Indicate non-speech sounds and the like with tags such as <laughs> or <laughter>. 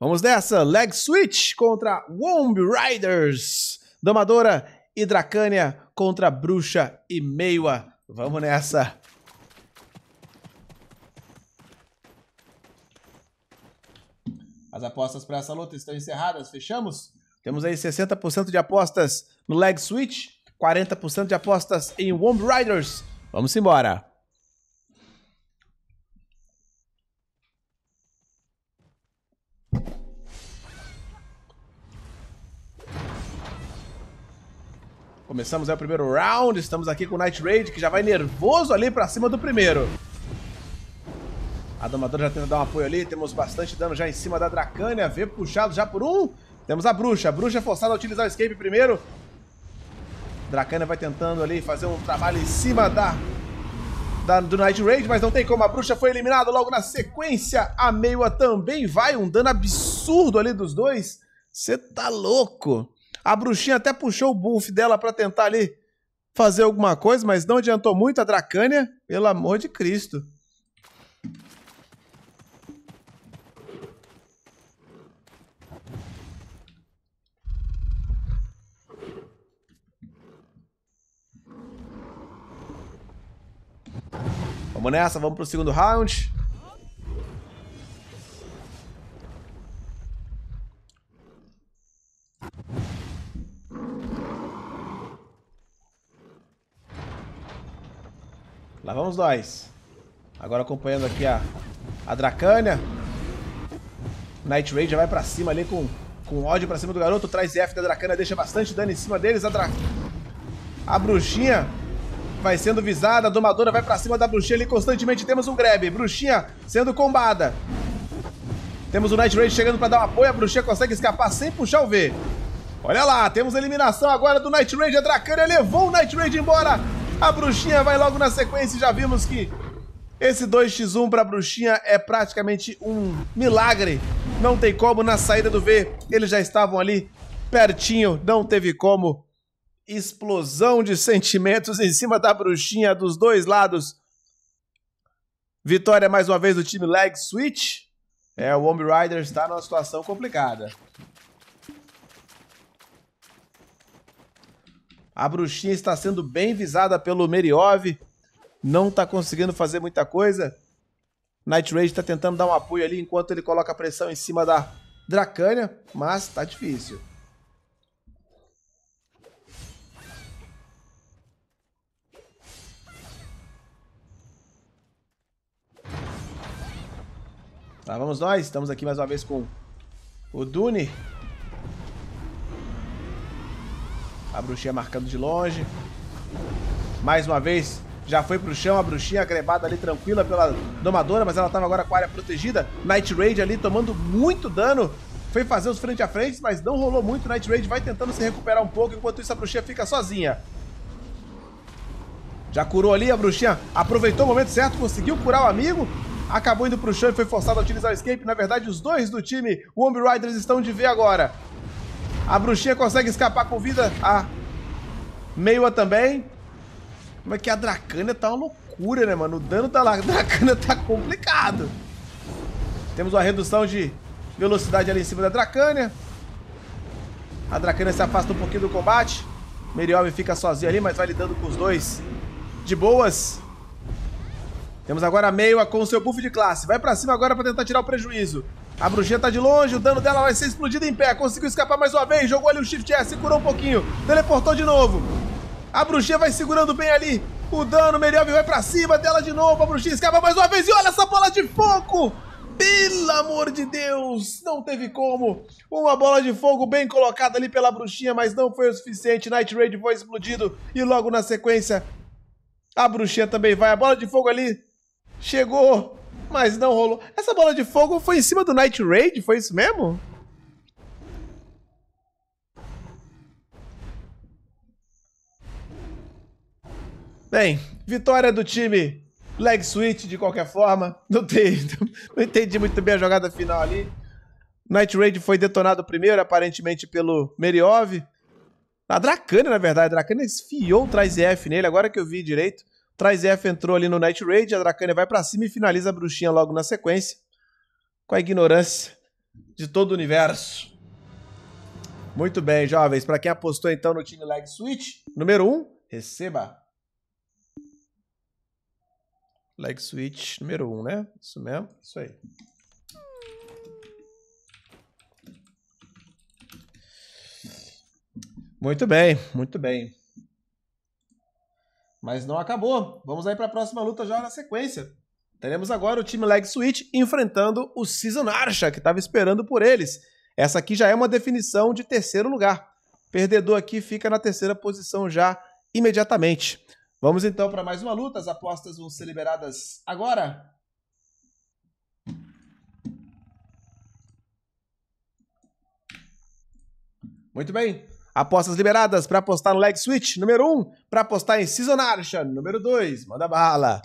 Vamos nessa, Leg Switch contra Womb Riders, Domadora e Dracânia contra Bruxa e Meiwa. Vamos nessa. As apostas para essa luta estão encerradas, fechamos? Temos aí 60% de apostas no Leg Switch, 40% de apostas em Womb Riders. Vamos embora. Começamos aí o primeiro round, estamos aqui com o Night Raid, que já vai nervoso ali pra cima do primeiro. A domadora já tenta dar um apoio ali, temos bastante dano já em cima da Dracânia, V puxado já por um. Temos a Bruxa, a Bruxa forçada a utilizar o escape primeiro. Dracânia vai tentando ali fazer um trabalho em cima da, da do Night Raid, mas não tem como, a Bruxa foi eliminada logo na sequência. A Meiwa também vai, um dano absurdo ali dos dois. Você tá louco! A bruxinha até puxou o buff dela para tentar ali fazer alguma coisa, mas não adiantou muito a Dracânia. Pelo amor de Cristo. Vamos nessa, vamos pro segundo round. Lá vamos nós. Agora acompanhando aqui a, a Dracânia. Night Raid já vai pra cima ali com, com ódio pra cima do garoto. Traz F da Dracânia, deixa bastante dano em cima deles. A, dra... a bruxinha vai sendo visada. A domadora vai pra cima da bruxinha ali constantemente. Temos um grab. Bruxinha sendo combada. Temos o Night Raid chegando pra dar um apoio. A bruxinha consegue escapar sem puxar o V. Olha lá, temos a eliminação agora do Night Raid. A Dracânia levou o Night Raid embora. A bruxinha vai logo na sequência e já vimos que esse 2x1 pra bruxinha é praticamente um milagre. Não tem como, na saída do V, eles já estavam ali pertinho, não teve como. Explosão de sentimentos em cima da bruxinha dos dois lados. Vitória mais uma vez do time Leg Switch. É, o Home Rider está numa situação complicada. A bruxinha está sendo bem visada pelo Meriov. Não está conseguindo fazer muita coisa. Night Rage está tentando dar um apoio ali enquanto ele coloca pressão em cima da Dracânia, mas está difícil. Tá, vamos nós. Estamos aqui mais uma vez com o Dune. A bruxinha marcando de longe. Mais uma vez, já foi pro chão, a bruxinha agrebada ali tranquila pela domadora, mas ela tava agora com a área protegida. Night Raid ali tomando muito dano. Foi fazer os frente a frente, mas não rolou muito. Night Raid vai tentando se recuperar um pouco, enquanto isso a bruxinha fica sozinha. Já curou ali a bruxinha, aproveitou o momento certo, conseguiu curar o amigo. Acabou indo pro chão e foi forçado a utilizar o escape. Na verdade, os dois do time Womb Riders estão de ver agora. A bruxinha consegue escapar com vida. A Meiwa também. Como é que a Dracânia tá uma loucura, né, mano? O dano da <laughs> Dracânia tá complicado. Temos uma redução de velocidade ali em cima da Dracânia. A Dracânia se afasta um pouquinho do combate. Meriome fica sozinho ali, mas vai lidando com os dois de boas. Temos agora a Meiwa com o seu buff de classe. Vai pra cima agora pra tentar tirar o prejuízo. A bruxinha tá de longe, o dano dela vai ser explodido em pé. Conseguiu escapar mais uma vez, jogou ali o Shift S, curou um pouquinho, teleportou de novo. A bruxinha vai segurando bem ali. O dano, Meriove vai pra cima dela de novo. A bruxinha escapa mais uma vez e olha essa bola de fogo! Pelo amor de Deus, não teve como. Uma bola de fogo bem colocada ali pela bruxinha, mas não foi o suficiente. Night Raid foi explodido e logo na sequência a bruxinha também vai. A bola de fogo ali chegou mas não rolou. Essa bola de fogo foi em cima do Night Raid? Foi isso mesmo? Bem, vitória do time leg switch de qualquer forma. Não, tem, <laughs> não entendi muito bem a jogada final ali. Night Raid foi detonado primeiro, aparentemente pelo Meriov. A Dracane, na verdade. A Dracane esfiou o Traz F nele, agora que eu vi direito. Traz F entrou ali no Night Raid, a Dracânia vai para cima e finaliza a bruxinha logo na sequência, com a ignorância de todo o universo. Muito bem, jovens. Para quem apostou então no time Leg Switch, número 1, um, receba. Leg Switch número 1, um, né? Isso mesmo, isso aí. Muito bem, muito bem. Mas não acabou. Vamos aí para a próxima luta já na sequência. Teremos agora o time Leg Switch enfrentando o Season Arsha, que estava esperando por eles. Essa aqui já é uma definição de terceiro lugar. O perdedor aqui fica na terceira posição já imediatamente. Vamos então para mais uma luta. As apostas vão ser liberadas agora. Muito bem. Apostas liberadas para apostar no Leg Switch, número 1. Um, para apostar em Season Archa, número 2. Manda bala.